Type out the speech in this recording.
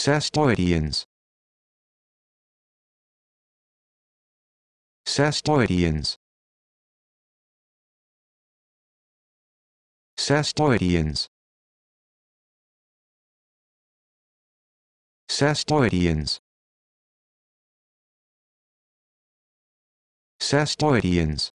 Sastoidians Sastoidians Sastoidians Sastoidians Sastoidians